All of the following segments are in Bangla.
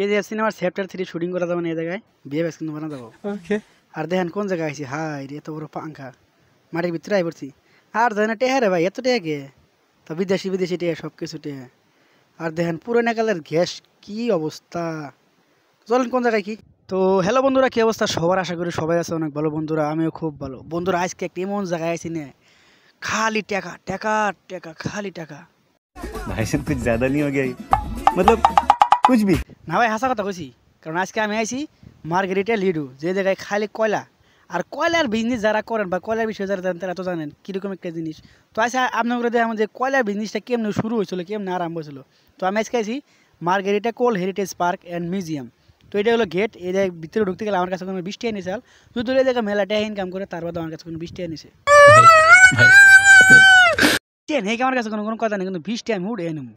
কেজিএফ সিনেমার চ্যাপ্টার থ্রি শুটিং করা যাবে না এই জায়গায় বিএফএস কিন্তু বানা যাবো আর দেখেন কোন জায়গায় আইছি হাই রে এত বড় পাঙ্খা মাটির ভিতরে আই পড়ছি আর জানি না টেহা রে ভাই এত টেহা গে তো বিদেশি বিদেশি টেহা সব কিছু টেহা আর দেখেন পুরোনো কালের গ্যাস কি অবস্থা চলেন কোন জায়গায় কি তো হ্যালো বন্ধুরা কি অবস্থা সবার আশা করি সবাই আছে অনেক ভালো বন্ধুরা আমিও খুব ভালো বন্ধুরা আজকে একটা এমন জায়গায় আছি না খালি টাকা টাকা টাকা খালি টাকা ভাই সব কিছু জ্যাদা নিয়ে গেই মতলব কুছ ভি না ভাই হাসা কথা কইছি কারণ আজকে আমি আইছি মার্গেরিটা লিডু যে জায়গায় খালি কয়লা আর কয়লার বিজনেস যারা করেন বা কয়লার বিষয়ে যারা জানেন তারা তো জানেন কীরকম একটা জিনিস তো আচ্ছা আপনাদের দেখলাম যে কয়লার বিজনেসটা কেমনে শুরু হয়েছিল কেমনে আরম্ভ হয়েছিল তো আমি আজকে আছি Margherita coal heritage park and museum তো এটা হলো গেট এই জায়গায় ভিতরে ঢুকতে গেলে আমার কাছে কোনো বৃষ্টি আনি চাল যদি এই জায়গায় মেলাটা ইনকাম করে তার বাদে আমার কাছে কোনো বৃষ্টি আনিছে টেন হেঁকে আমার কাছে কোনো কোনো কথা নেই কিন্তু বৃষ্টি আমি উঠে নেবো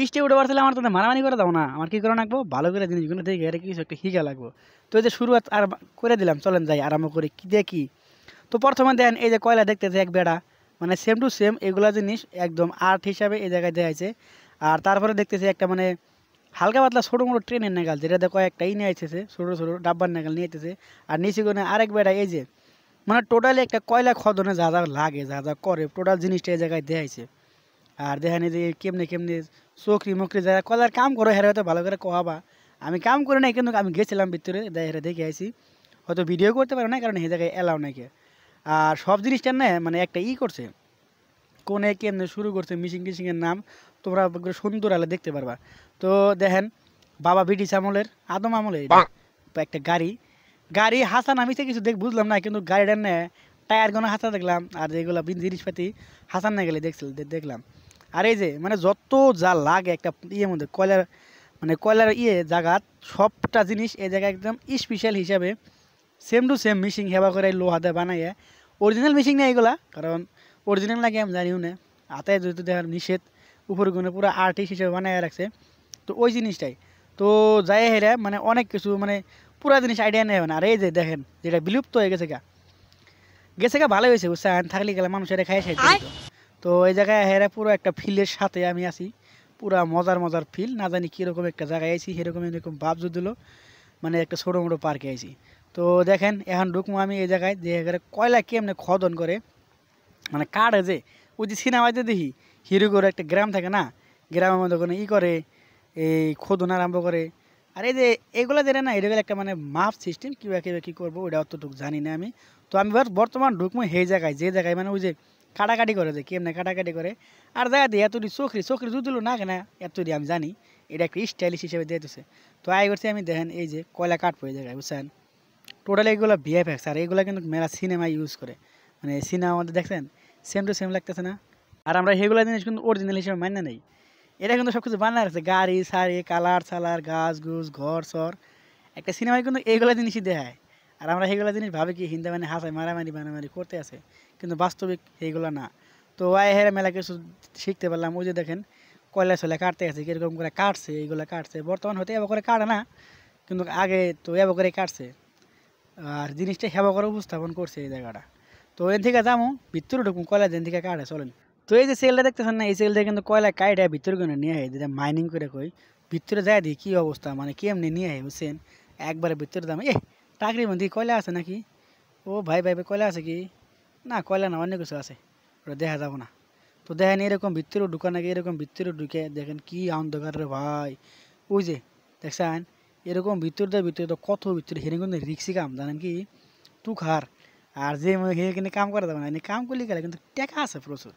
বৃষ্টি উঠে পারছিলে আমার তাদের মারামারি করে দাও না আমার কী করে রাখবো ভালো করে জিনিসগুলো দেখে কি কিছু একটা হিগা লাগবো তো এই যে শুরু আর করে দিলাম চলেন যাই আরাম করি কী দেখি তো প্রথমে দেন এই যে কয়লা দেখতেছে এক বেড়া মানে সেম টু সেম এগুলো জিনিস একদম আর্ট হিসাবে এই জায়গায় দেখাইছে আর তারপরে দেখতেছি একটা মানে হালকা পাতলা ছোটো মোটো ট্রেনের নাগাল যেটা দেখো একটাই নিয়ে আসতেছে ছোটো ছোটো ডাব্বার নাগাল নিয়ে আসতেছে আর নিচে কোনো আরেক বেড়া এই যে মানে টোটালি একটা কয়লা খদনে যা যা লাগে যা যা করে টোটাল জিনিসটা এই জায়গায় দেখাইছে আর দেখা নেই যে কেমনে কেমনে চকরি মকরি যারা কলার কাম করো হ্যাঁ হয়তো ভালো করে কহাবা আমি কাম করে নাই কিন্তু আমি গেছিলাম ভিতরে হেরা দেখে আসি হয়তো ভিডিও করতে পারো না কারণ এই জায়গায় অ্যালাউ নাকি আর সব জিনিসটা না মানে একটা ই করছে কোনে কেমনে শুরু করছে মিশিং টিশিংয়ের নাম তোমরা সুন্দর আলো দেখতে পারবা তো দেখেন বাবা ব্রিটিশ আমলের আদম আমলের একটা গাড়ি গাড়ি হাসান আমি কিছু দেখ বুঝলাম না কিন্তু গাড়িটার নেয় টায়ার গোনা হাসা দেখলাম আর যেগুলো জিনিসপাতি হাসান না গেলে দেখছিল দেখলাম আর এই যে মানে যত যা লাগে একটা ইয়ের মধ্যে কয়লার মানে কয়লার ইয়ে জায়গা সবটা জিনিস এই জায়গায় একদম স্পেশাল হিসাবে সেম টু সেম মিশিং হেবা করে লোহা দিয়ে বানাইয়া অরিজিনাল মিশিং নেই এগুলা কারণ অরিজিনাল লাগে আমি জানিও না হাতে যেহেতু দেখার নিষেধ উপরে গুণে পুরো আর্টিস্ট হিসেবে বানাইয়া রাখছে তো ওই জিনিসটাই তো যাই হেরা মানে অনেক কিছু মানে পুরা জিনিস আইডিয়া নেই না মানে। আর এই যে দেখেন যেটা বিলুপ্ত হয়ে গেছে গা গেছে গা ভালো হয়েছে বুঝছেন থাকলে গেলে মানুষের খাই সাইড তো এই জায়গায় হেরা পুরো একটা ফিলের সাথে আমি আছি পুরা মজার মজার ফিল না জানি কীরকম একটা জায়গায় আইছি সেরকম এরকম ভাবজ দিল মানে একটা ছোটো মোটো পার্কে আইছি তো দেখেন এখন ঢুকমো আমি এই জায়গায় যে কয়লা কেমনে খদন করে মানে কাঠে যে ওই যে সিনেমাতে দেখি হিরো করে একটা গ্রাম থাকে না গ্রামের মধ্যে কোনো ই করে এই খোদন আরম্ভ করে আর এই যে এগুলো যেটা না এটা একটা মানে মাপ সিস্টেম কীভাবে কীভাবে কী করবো ওটা অতটুকু জানি না আমি তো আমি বর্তমান ঢুকমো সেই জায়গায় যে জায়গায় মানে ওই যে কাটাকাটি করে যে কেমনে কাটাকাটি করে আর দেখা দিই এতটি চোখরি চোখরি জুতুল না কেনা এতটি আমি জানি এটা একটা স্টাইলিশ হিসেবে দিতেছে তো আয় করছি আমি দেখেন এই যে কয়লা কাট পড়ে যায় বুঝছেন টোটালি এগুলো ভিএফএক্স আর এগুলো কিন্তু মেলা সিনেমা ইউজ করে মানে সিনেমা আমাদের দেখছেন সেম টু সেম লাগতেছে না আর আমরা সেগুলো জিনিস কিন্তু অরিজিনাল হিসেবে মান্য নেই এটা কিন্তু সব কিছু বানায় রাখছে গাড়ি সারি কালার সালার গাছ গুছ ঘর সর একটা সিনেমায় কিন্তু এইগুলো জিনিসই দেখায় আর আমরা এইগুলা জিনিস ভাবি কি হিন্দা মানে হাসায় মারামারি মারামারি করতে আছে কিন্তু বাস্তবিক এইগুলা না তো ওয়াই হেরা মেলা কিছু শিখতে পারলাম ওই যে দেখেন কয়লা ছলে কাটতে আছে কীরকম করে কাটছে এইগুলো কাটছে বর্তমান হতে এবার করে কাটে না কিন্তু আগে তো এবার করে কাটছে আর জিনিসটা হেবা করে উপস্থাপন করছে এই জায়গাটা তো এর থেকে যাবো ভিতরে ঢুকুন কয়লা দিন থেকে কাটে চলেন তো এই যে সেলটা দেখতেছেন না এই সেলটা কিন্তু কয়লা কাটে ভিতরে কিনে নিয়ে আসে যেটা মাইনিং করে কই ভিতরে যায় দিয়ে কী অবস্থা মানে কেমনি নিয়ে আসে বুঝছেন একবারে ভিতরে দাম এ টাকরি বন্ধি কয়লা আছে নাকি ও ভাই ভাই ভাই কয়লা আছে কি না কয়লা না অন্য কিছু আছে ওটা দেখা যাব না তো দেখেন এরকম ভিতরে ঢুকা নাকি এরকম ভিতরে ঢুকে দেখেন কি অন্ধকার রে ভাই ওই যে দেখছেন এরকম ভিতরটা ভিতরে তো কত ভিতরে হেরে কিন্তু রিক্সি কাম জানেন কি তুখার আর যে হেরে কিন্তু কাম করা যাবে না কাম করলে গেলে কিন্তু টেকা আছে প্রচুর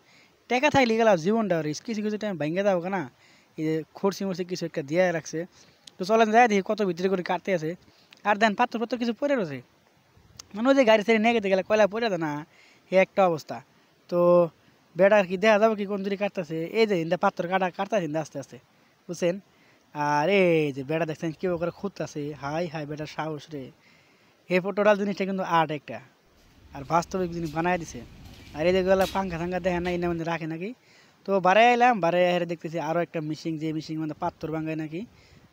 টেকা থাকলে গেলে জীবনটা রিস্ক কিছু কিছু টাইম ভেঙে যাবো না এই যে খরচি মরচি কিছু একটা দিয়ে রাখছে তো চলেন যাই দেখি কত ভিতরে করে কাটতে আছে আর দেন পাত্র পাত্র কিছু পরে রয়েছে মানে ওই যে গাড়ি ছেড়ে নিয়ে গেতে গেলে কয়লা পরে না এ একটা অবস্থা তো বেড়ার কি দেখা যাবে কি কোন দূরে কাটতেছে এই যে ইন্দা পাত্র কাটা কাটতেছে ইন্দা আস্তে আস্তে বুঝছেন আর এই যে বেড়া দেখছেন কেউ করে খুঁজতেছে হাই হাই বেটার সাহস রে এই ফটোটাল জিনিসটা কিন্তু আর্ট একটা আর বাস্তবিক জিনিস বানায় দিছে আর এই গেলা পাঙ্খা ফাঙ্খা দেখে না ইন্দা রাখে নাকি তো বাড়াই এলাম বাড়াই দেখতেছি আরও একটা মিশিং যে মিশিং মানে পাত্র ভাঙায় নাকি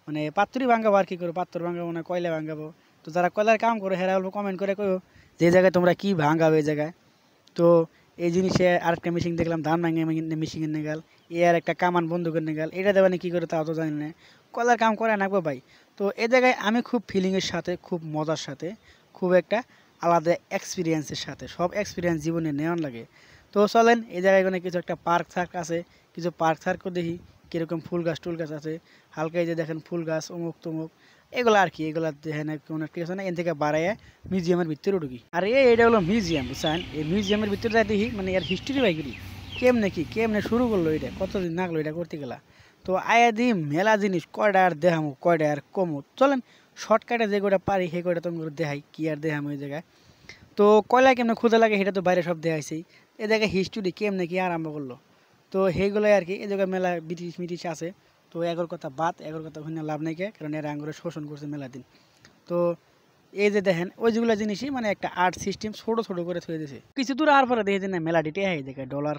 মানে পাত্রই ভাঙাবো আর কি করবো পাত্র ভাঙাবো না কয়লা ভাঙাবো তো যারা কয়লার কাম করে হেরা অল্প কমেন্ট করে কয়ো যে জায়গায় তোমরা কি ভাঙাবো এই জায়গায় তো এই জিনিসে আরেকটা মেশিন দেখলাম ধান ভাঙে নিয়ে গেল এ আর একটা কামান বন্দুকের গেল এটা দেওয়া কী করে তাও তো জানি না কয়লার কাম করে নাকবো ভাই তো এ জায়গায় আমি খুব ফিলিংয়ের সাথে খুব মজার সাথে খুব একটা আলাদা এক্সপিরিয়েন্সের সাথে সব এক্সপিরিয়েন্স জীবনে নেওয়ার লাগে তো চলেন এই জায়গায় কিছু একটা পার্ক থার্ক আছে কিছু পার্ক থার্কও দেখি কীরকম ফুল গাছ টুল গাছ আছে হালকা যে দেখেন ফুল গাছ অমুক তমুক এগুলো আর কি এগুলো দেখেন কোনো ঠিক আছে না এখান থেকে বাড়াইয়া মিউজিয়ামের ভিতরে ঢুকি আর এইটা হলো মিউজিয়াম বুঝছেন এই মিউজিয়ামের ভিতরে যাই দেখি মানে এর হিস্ট্রি বাইকরি কেমনে কি কেমনে শুরু করলো এটা কতদিন নাগলো এটা করতে গেলা তো আয়া দি মেলা জিনিস কয়টা আর দেখামো কয়টা আর কমো চলেন শর্টকাটে যে কটা পারি সেই কটা তোমাকে দেখাই কি আর দেখামো ওই জায়গায় তো কয়লা কেমনে ক্ষুদা লাগে সেটা তো বাইরে সব দেখাইছি এ জায়গায় হিস্ট্রি কেমনে কি আরম্ভ করলো তো সেইগুলোই আর কি এই জায়গায় মেলা ব্রিটিশ মিটিশ আছে তো এগর কথা বাদ এগর কথা ওখানে লাভ নাই কারণ এরা আঙ্গুরে শোষণ করছে মেলা দিন তো এই যে দেখেন ওই যেগুলো জিনিসই মানে একটা আর্ট সিস্টেম ছোট ছোট করে থুয়ে দিয়েছে কিছু দূর আর পরে দেখে না মেলাটি টেহাই দেখে ডলার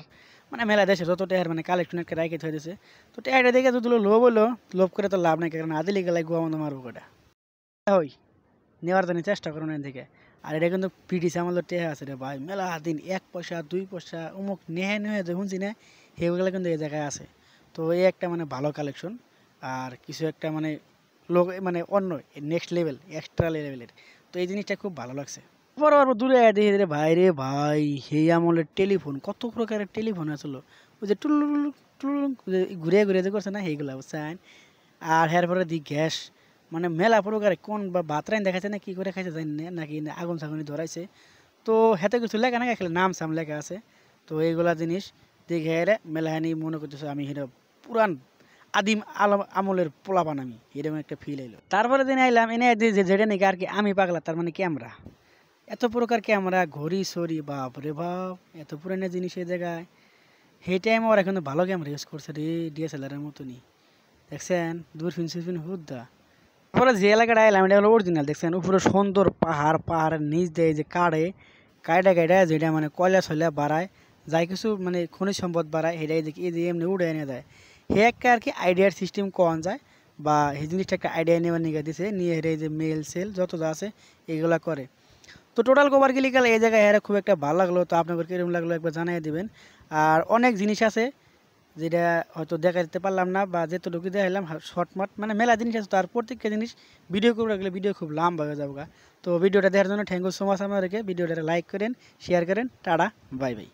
মানে মেলা দেশে যত টেহার মানে কালেকশন একটা রাখে থয়ে দিয়েছে তো টেহাইটা দেখে যতগুলো লোভ হলো লোভ করে তো লাভ নাই কারণ আদিলি গেলে গোয়া মতো মারবো কটা হই নেওয়ার জন্য চেষ্টা করুন এদিকে আর এটা কিন্তু পিটিস আমাদের টেহা আছে রে ভাই মেলা দিন এক পয়সা দুই পয়সা অমুক নেহে নেহে শুনছি চিনে সেগুলো কিন্তু এই জায়গায় আছে তো এই একটা মানে ভালো কালেকশন আর কিছু একটা মানে লোক মানে অন্য নেক্সট লেভেল এক্সট্রা লেভেলের তো এই জিনিসটা খুব ভালো লাগছে বড় বড় দূরে দেখে ধীরে ভাই রে ভাই হে আমলের টেলিফোন কত প্রকারের টেলিফোন আসলো ওই যে টুল টুল ঘুরে ঘুরে যে করছে না সেইগুলো বুঝছেন আর হের পরে দি গ্যাস মানে মেলা প্রকারে কোন বা বাতরাইন দেখাচ্ছে না কী করে খাইছে জানি না নাকি আগুন সাগুনি ধরাইছে তো হেতে কিছু লেখা না খেলে নাম সাম লেখা আছে তো এইগুলা জিনিস দেখে হেরে মেলাহানি মনে করতেছে আমি হিরো পুরান আদিম আলম আমলের পোলা বানামি এরকম একটা ফিল এলো তারপরে দিন আইলাম এনে যেটা নাকি আর কি আমি পাগলা তার মানে ক্যামেরা এত প্রকার ক্যামেরা ঘড়ি সরি বাপ রে বাপ এত পুরানো জিনিস এই জায়গায় সেই টাইম ওরা কিন্তু ভালো ক্যামেরা ইউজ করছে রে ডিএসএলআরের মতনই দেখছেন দূরফিন সুরফিন হুদ্দা পরে যে এলাকাটা আইলাম এটা হলো অরিজিনাল দেখছেন উপরে সুন্দর পাহাড় পাহাড়ের নিচ দিয়ে যে কাড়ে কাইডা কাইডা যেটা মানে কয়লা ছয়লা বাড়ায় যাই কিছু মানে খনিজ সম্পদ বাড়ায় সেটা এদিকে এই এমনি উড়াই এনে দেয় হে একটা আর কি আইডিয়ার সিস্টেম কন যায় বা এই জিনিসটা একটা আইডিয়া নেওয়ার নিয়ে দিছে নিয়ে হেরে যে মেল সেল যত যা আছে এগুলো করে তো টোটাল কভার গেলে গেলে এই জায়গায় হেরা খুব একটা ভালো লাগলো তো আপনাদের কীরকম লাগলো একবার জানাই দেবেন আর অনেক জিনিস আছে যেটা হয়তো দেখা দিতে পারলাম না বা যেতটুকু দেখলাম শর্টমার্ট মানে মেলা জিনিস আছে তার প্রত্যেকটা জিনিস ভিডিও করে রাখলে ভিডিও খুব লম্বা হয়ে যাবো তো ভিডিওটা দেখার জন্য থ্যাংক ইউ সো মাছ আপনাদেরকে ভিডিওটা লাইক করেন শেয়ার করেন টাটা বাই বাই